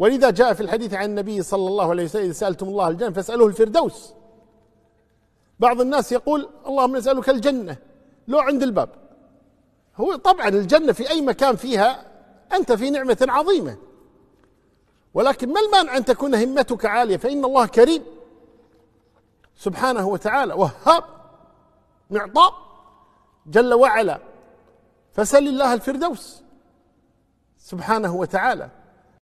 ولذا جاء في الحديث عن النبي صلى الله عليه وسلم إذا سألتم الله الجنة فاسألوه الفردوس بعض الناس يقول اللهم نسألك الجنة لو عند الباب هو طبعا الجنة في أي مكان فيها أنت في نعمة عظيمة ولكن ما المانع أن تكون همتك عالية فإن الله كريم سبحانه وتعالى وهاب معطاء جل وعلا فسل الله الفردوس سبحانه وتعالى